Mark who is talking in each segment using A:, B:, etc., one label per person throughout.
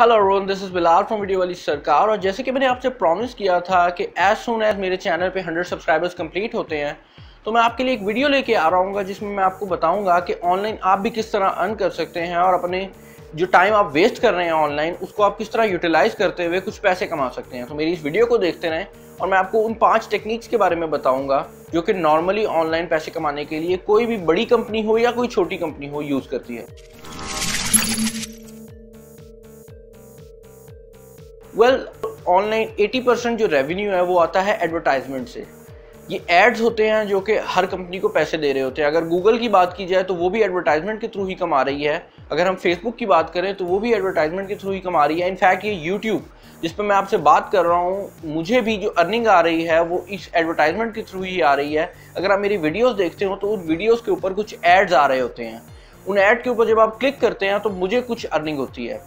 A: hello Ron this is Bilal from video वाली सरकार और जैसे कि मैंने आपसे प्रॉमिस किया था कि एज सुन एज मेरे चैनल पे 100 सब्सक्राइबर्स कंप्लीट होते हैं तो मैं आपके लिए एक वीडियो लेके आ रहा हूँ जिसमें मैं आपको बताऊँगा कि ऑनलाइन आप भी किस तरह अर्न कर सकते हैं और अपने जो टाइम आप वेस्ट कर रहे हैं ऑनलाइन उसको आप किस तरह यूटिलाइज़ करते हुए कुछ पैसे कमा सकते हैं तो मेरी इस वीडियो को देखते रहें और मैं आपको उन पाँच टेक्निक्स के बारे में बताऊँगा जो कि नॉर्मली ऑनलाइन पैसे कमाने के लिए कोई भी बड़ी कंपनी हो या कोई छोटी कंपनी हो यूज़ करती है वेल ऑनलाइन 80 परसेंट जो रेवेन्यू है वो आता है एडवर्टाइजमेंट से ये एड्स होते हैं जो कि हर कंपनी को पैसे दे रहे होते हैं अगर गूगल की बात की जाए तो वो भी एडवर्टाइजमेंट के थ्रू ही कमा रही है अगर हम फेसबुक की बात करें तो वो भी एडवर्टाइजमेंट के थ्रू ही कमा रही है इनफैक्ट ये यूट्यूब जिस पर मैं आपसे बात कर रहा हूँ मुझे भी जो अर्निंग आ रही है वो इस एडवर्टाइजमेंट के थ्रू ही आ रही है अगर आप मेरी वीडियोज़ देखते हो तो उन वीडियोज़ के ऊपर कुछ एड्स आ रहे होते हैं उन ऐड के ऊपर जब आप क्लिक करते हैं तो मुझे कुछ अर्निंग होती है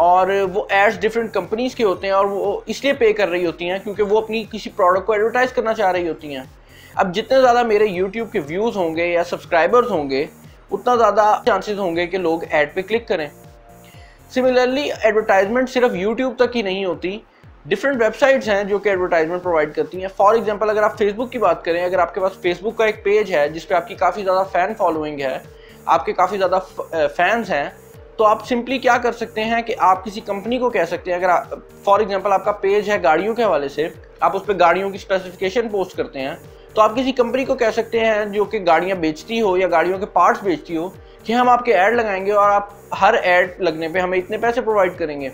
A: और वो एड्स डिफरेंट कंपनीज़ के होते हैं और वो इसलिए पे कर रही होती हैं क्योंकि वो अपनी किसी प्रोडक्ट को एडवर्टाइज़ करना चाह रही होती हैं अब जितने ज़्यादा मेरे यूट्यूब के व्यूज़ होंगे या सब्सक्राइबर्स होंगे उतना ज़्यादा चांसेस होंगे कि लोग ऐड पे क्लिक करें सिमिलरली एडवर्टाइजमेंट सिर्फ यूट्यूब तक ही नहीं होती डिफरेंट वेबसाइट्स हैं जो कि एडवर्टाइजमेंट प्रोवाइड करती हैं फॉर एग्जाम्पल अगर आप फेसबुक की बात करें अगर आपके पास फेसबुक का एक पेज है जिस पर आपकी काफ़ी ज़्यादा फ़ैन फॉलोइंग है आपके काफ़ी ज़्यादा फैंस हैं तो आप सिंपली क्या कर सकते हैं कि आप किसी कंपनी को कह सकते हैं अगर फॉर एग्जांपल आपका पेज है गाड़ियों के हवाले से आप उस पर गाड़ियों की स्पेसिफिकेशन पोस्ट करते हैं तो आप किसी कंपनी को कह सकते हैं जो कि गाड़ियाँ बेचती हो या गाड़ियों के पार्ट्स बेचती हो कि हम आपके ऐड लगाएंगे और आप हर ऐड लगने पे हमें इतने पैसे प्रोवाइड करेंगे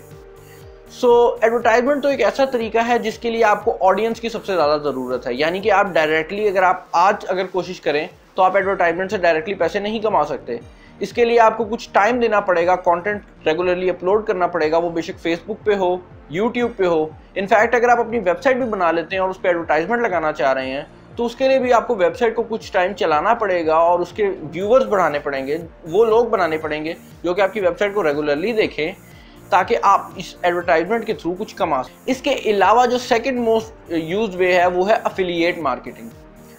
A: सो so, एडवर्टाइजमेंट तो एक ऐसा तरीका है जिसके लिए आपको ऑडियंस की सबसे ज़्यादा ज़रूरत है यानी कि आप डायरेक्टली अगर आप आज अगर कोशिश करें तो आप एडवर्टाइजमेंट से डायरेक्टली पैसे नहीं कमा सकते इसके लिए आपको कुछ टाइम देना पड़ेगा कंटेंट रेगुलरली अपलोड करना पड़ेगा वो बेशक फेसबुक पे हो यूट्यूब पे हो इनफैक्ट अगर आप अपनी वेबसाइट भी बना लेते हैं और उस पर एडवर्टाइजमेंट लगाना चाह रहे हैं तो उसके लिए भी आपको वेबसाइट को कुछ टाइम चलाना पड़ेगा और उसके व्यूवर्स बढ़ाने पड़ेंगे वो लोग बनाने पड़ेंगे जो कि आपकी वेबसाइट को रेगुलरली देखें ताकि आप इस एडवर्टाइजमेंट के थ्रू कुछ कमा सकें इसके अलावा जो सेकेंड मोस्ट यूज वे है वो है अफिलिएट मार्केटिंग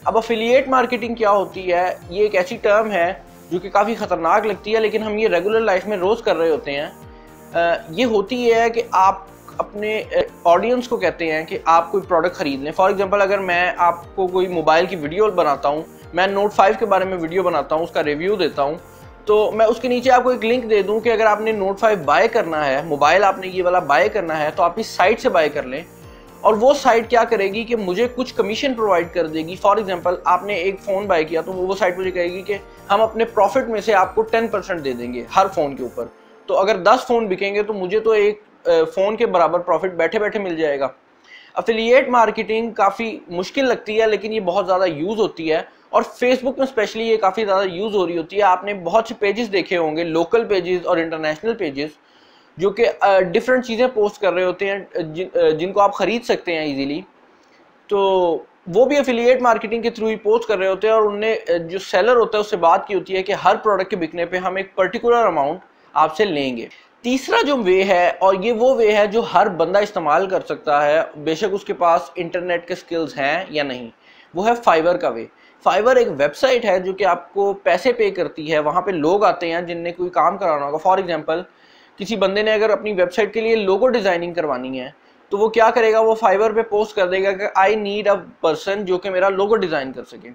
A: अब अफिलिएट मार्केटिंग क्या होती है ये एक ऐसी टर्म है जो कि काफ़ी ख़तरनाक लगती है लेकिन हम ये रेगुलर लाइफ में रोज़ कर रहे होते हैं ये होती ये है कि आप अपने ऑडियंस को कहते हैं कि आप कोई प्रोडक्ट ख़रीद लें फॉर एग्ज़ाम्पल अगर मैं आपको कोई मोबाइल की वीडियो बनाता हूँ मैं नोट फाइव के बारे में वीडियो बनाता हूँ उसका रिव्यू देता हूँ तो मैं उसके नीचे आपको एक लिंक दे दूँ कि अगर आपने नोट फाइव बाय करना है मोबाइल आपने ये वाला बाय करना है तो आप इस साइट से बाय कर लें और वो साइट क्या करेगी कि मुझे कुछ कमीशन प्रोवाइड कर देगी फॉर एग्जांपल आपने एक फ़ोन बाय किया तो वो साइट मुझे कहेगी कि हम अपने प्रॉफिट में से आपको टेन परसेंट दे देंगे हर फ़ोन के ऊपर तो अगर दस फ़ोन बिकेंगे तो मुझे तो एक फ़ोन के बराबर प्रॉफिट बैठे बैठे मिल जाएगा अफिलिएट मार्केटिंग काफ़ी मुश्किल लगती है लेकिन ये बहुत ज़्यादा यूज़ होती है और फेसबुक में स्पेशली ये काफ़ी ज़्यादा यूज़ हो रही होती है आपने बहुत से पेजेस देखे होंगे लोकल पेजेस और इंटरनेशनल पेजेस जो कि डिफरेंट चीज़ें पोस्ट कर रहे होते हैं जिनको आप ख़रीद सकते हैं इजीली तो वो भी अफिलिएट मार्केटिंग के थ्रू ही पोस्ट कर रहे होते हैं और उनने जो सेलर होता है उससे बात की होती है कि हर प्रोडक्ट के बिकने पे हम एक पर्टिकुलर अमाउंट आपसे लेंगे तीसरा जो वे है और ये वो वे है जो हर बंदा इस्तेमाल कर सकता है बेशक उसके पास इंटरनेट के स्किल्स हैं या नहीं वो है फाइबर का वे फाइबर एक वेबसाइट है जो कि आपको पैसे पे करती है वहाँ पे लोग आते हैं जिनने कोई काम कराना होगा फॉर एग्जांपल किसी बंदे ने अगर अपनी वेबसाइट के लिए लोगो डिज़ाइनिंग करवानी है तो वो क्या करेगा वो फाइवर पे पोस्ट कर देगा कि आई नीड अ पर्सन जो कि मेरा लोगो डिज़ाइन कर सके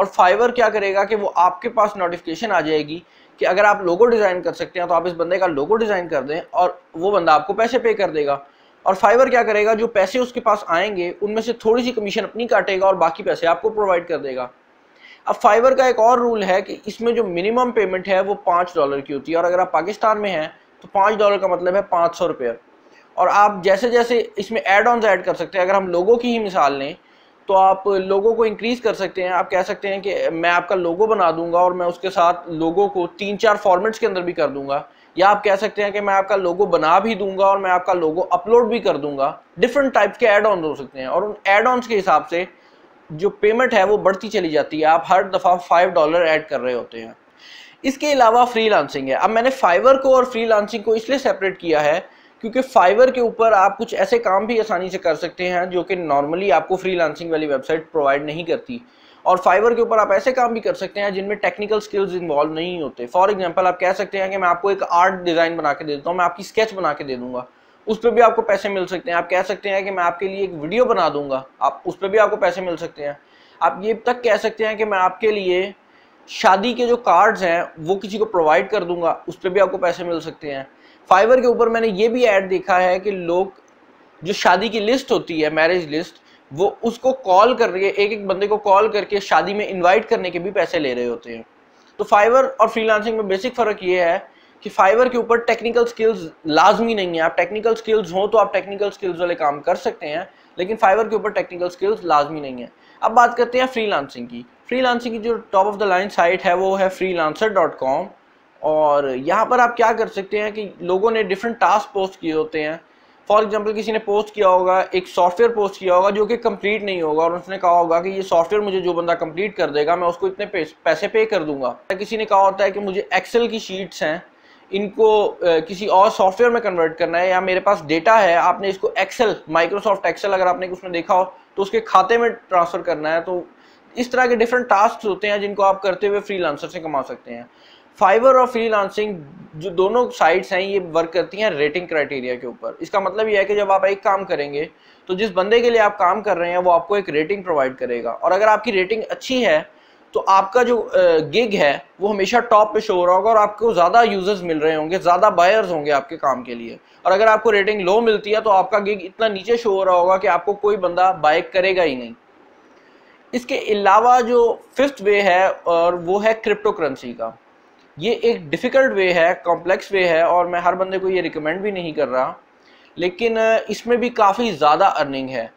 A: और फाइवर क्या करेगा कि वो आपके पास नोटिफिकेशन आ जाएगी कि अगर आप लोगो डिज़ाइन कर सकते हैं तो आप इस बंदे का लोगो डिज़ाइन कर दें और वो बंदा आपको पैसे पे कर देगा और फाइवर क्या करेगा जो पैसे उसके पास आएंगे उनमें से थोड़ी सी कमीशन अपनी काटेगा और बाकी पैसे आपको प्रोवाइड कर देगा अब फाइवर का एक और रूल है कि इसमें जो मिनिमम पेमेंट है वो पाँच डॉलर की होती है और अगर आप पाकिस्तान में हैं तो पाँच डॉलर का मतलब है पाँच सौ रुपये और आप जैसे जैसे इसमें एड ऑन ऐड कर सकते हैं अगर हम लोगों की ही मिसाल लें तो आप लोगों को इंक्रीज़ कर सकते हैं आप कह सकते हैं कि मैं आपका लोगो बना दूंगा और मैं उसके साथ लोगों को तीन चार फॉर्मेट्स के अंदर भी कर दूंगा या आप कह सकते हैं कि मैं आपका लोगो बना भी दूंगा और मैं आपका लोगो अपलोड भी कर दूंगा डिफरेंट टाइप के एड ऑन हो सकते हैं और उन एड ऑन के हिसाब से जो पेमेंट है वो बढ़ती चली जाती है आप हर दफ़ा फाइव डॉलर ऐड कर रहे होते हैं इसके अलावा फ्री है अब मैंने फाइवर को और फ्री को इसलिए सेपरेट किया है क्योंकि फाइवर के ऊपर आप कुछ ऐसे काम भी आसानी से कर सकते हैं जो कि नॉर्मली आपको फ्रीलांसिंग वाली वेबसाइट प्रोवाइड नहीं करती और फाइवर के ऊपर आप ऐसे काम भी कर सकते हैं जिनमें टेक्निकल स्किल्स इन्वॉल्व नहीं होते फॉर एग्जाम्पल आप कह सकते हैं कि मैं आपको एक आर्ट डिज़ाइन बना के दे देता हूँ मैं आपकी स्केच बना के दे दूंगा उस पर भी आपको पैसे मिल सकते हैं आप कह सकते हैं कि मैं आपके लिए एक वीडियो बना दूंगा आप उस पर भी आपको पैसे मिल सकते हैं आप ये तक कह सकते हैं कि मैं आपके लिए शादी के जो कार्ड्स हैं वो किसी को प्रोवाइड कर दूंगा उस पर भी आपको पैसे मिल सकते हैं फाइवर के ऊपर मैंने ये भी ऐड देखा है कि लोग जो शादी की लिस्ट होती है मैरिज लिस्ट वो उसको कॉल करके एक एक बंदे को कॉल करके शादी में इनवाइट करने के भी पैसे ले रहे होते हैं तो फाइवर और फ्रीलांसिंग में बेसिक फ़र्क ये है कि फाइवर के ऊपर टेक्निकल स्किल्स लाजमी नहीं है आप टेक्निकल स्किल्स हो तो आप टेक्निकल स्किल्स वाले काम कर सकते हैं लेकिन फाइवर के ऊपर टेक्निकल स्किल्स लाजमी नहीं है अब बात करते हैं फ्रीलांसिंग की फ्रीलांसिंग की जो top of the line site है वो है फ्रीलांसर डॉट कॉम और यहाँ पर आप क्या कर सकते हैं कि लोगों ने डिफरेंट टास्क पोस्ट किए होते हैं फॉर एग्जाम्पल किसी ने पोस्ट किया होगा एक सॉफ्टवेयर पोस्ट किया होगा जो कि कंप्लीट नहीं होगा और उसने कहा होगा कि ये सॉफ्टवेयर मुझे जो बंदा कंप्लीट कर देगा मैं उसको इतने पैसे पे कर दूंगा किसी ने कहा होता है कि मुझे एक्सेल की शीट्स हैं इनको किसी और सॉफ्टवेयर में कन्वर्ट करना है या मेरे पास डेटा है आपने इसको एक्सेल माइक्रोसॉफ्ट एक्सेल अगर आपने उसमें देखा हो तो उसके खाते में ट्रांसफ़र करना है तो इस तरह के डिफरेंट टास्क होते हैं जिनको आप करते हुए फ्री से कमा सकते हैं फाइबर और फ्रीलांसिंग जो दोनों साइट्स हैं ये वर्क करती हैं रेटिंग क्राइटेरिया के ऊपर इसका मतलब ये है कि जब आप एक काम करेंगे तो जिस बंदे के लिए आप काम कर रहे हैं वो आपको एक रेटिंग प्रोवाइड करेगा और अगर आपकी रेटिंग अच्छी है तो आपका जो गिग है वो हमेशा टॉप पे शो हो रहा होगा और आपको ज़्यादा यूज़र्स मिल रहे होंगे ज़्यादा बायर्स होंगे आपके काम के लिए और अगर आपको रेटिंग लो मिलती है तो आपका गिग इतना नीचे शो हो रहा होगा कि आपको कोई बंदा बाय करेगा ही नहीं इसके अलावा जो फिफ्थ वे है और वो है क्रिप्टो करेंसी का ये एक डिफ़िकल्ट वे है कॉम्प्लेक्स वे है और मैं हर बंदे को ये रिकमेंड भी नहीं कर रहा लेकिन इसमें भी काफ़ी ज़्यादा अर्निंग है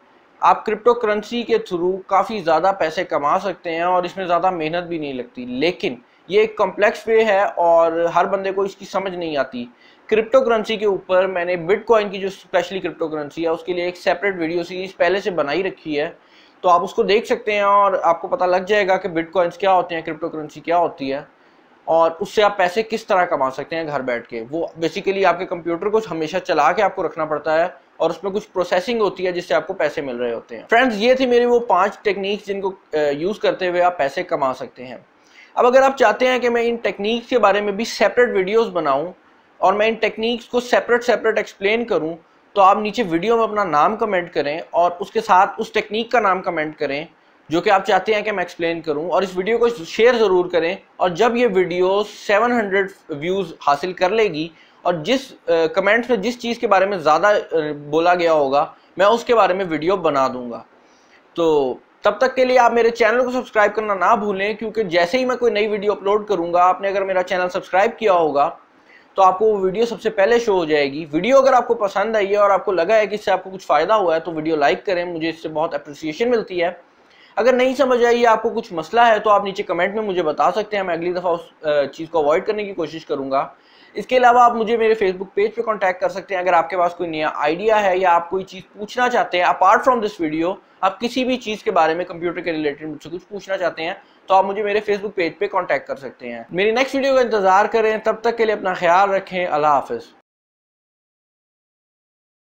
A: आप क्रिप्टो करेंसी के थ्रू काफ़ी ज़्यादा पैसे कमा सकते हैं और इसमें ज़्यादा मेहनत भी नहीं लगती लेकिन ये एक कॉम्प्लेक्स वे है और हर बंदे को इसकी समझ नहीं आती क्रिप्टो करेंसी के ऊपर मैंने बिटकॉइन की जो स्पेशली क्रिप्टो करेंसी है उसके लिए एक सेपरेट वीडियो सीरीज पहले से बनाई रखी है तो आप उसको देख सकते हैं और आपको पता लग जाएगा कि बिटकॉइंस क्या होते हैं क्रिप्टो करेंसी क्या होती है और उससे आप पैसे किस तरह कमा सकते हैं घर बैठ के वो बेसिकली आपके कंप्यूटर को हमेशा चला के आपको रखना पड़ता है और उसमें कुछ प्रोसेसिंग होती है जिससे आपको पैसे मिल रहे होते हैं फ्रेंड्स ये थी मेरी वो पांच टेक्निक जिनको यूज़ करते हुए आप पैसे कमा सकते हैं अब अगर आप चाहते हैं कि मैं इन टेक्निक्स के बारे में भी सेपरेट वीडियोस बनाऊं और मैं इन टेक्निक्स को सेपरेट सेपरेट एक्सप्लेन करूं तो आप नीचे वीडियो में अपना नाम कमेंट करें और उसके साथ उस टेक्निक का नाम कमेंट करें जो कि आप चाहते हैं कि मैं एक्सप्लेन करूं और इस वीडियो को शेयर ज़रूर करें और जब ये वीडियो 700 व्यूज़ हासिल कर लेगी और जिस कमेंट्स में जिस चीज़ के बारे में ज़्यादा बोला गया होगा मैं उसके बारे में वीडियो बना दूंगा तो तब तक के लिए आप मेरे चैनल को सब्सक्राइब करना ना भूलें क्योंकि जैसे ही मैं कोई नई वीडियो अपलोड करूँगा आपने अगर मेरा चैनल सब्सक्राइब किया होगा तो आपको वो वीडियो सबसे पहले शो हो जाएगी वीडियो अगर आपको पसंद आई है और आपको लगा है कि इससे आपको कुछ फ़ायदा हुआ है तो वीडियो लाइक करें मुझे इससे बहुत अप्रिसिएशन मिलती है अगर नहीं समझ आई या आपको कुछ मसला है तो आप नीचे कमेंट में मुझे बता सकते हैं मैं अगली दफ़ा उस चीज़ को अवॉइड करने की कोशिश करूँगा इसके अलावा आप मुझे मेरे फेसबुक पेज पे कांटेक्ट कर सकते हैं अगर आपके पास कोई नया आइडिया है या आप कोई चीज़ पूछना चाहते हैं अपार्ट फ्रॉम दिस वीडियो आप किसी भी चीज़ के बारे में कंप्यूटर के रिलेटेड मुझसे कुछ पूछना चाहते हैं तो आप मुझे मेरे फेसबुक पेज पे कांटेक्ट कर सकते हैं मेरी नेक्स्ट वीडियो का इंतजार करें तब तक के लिए अपना ख्याल रखें अल्लाह हाफिज़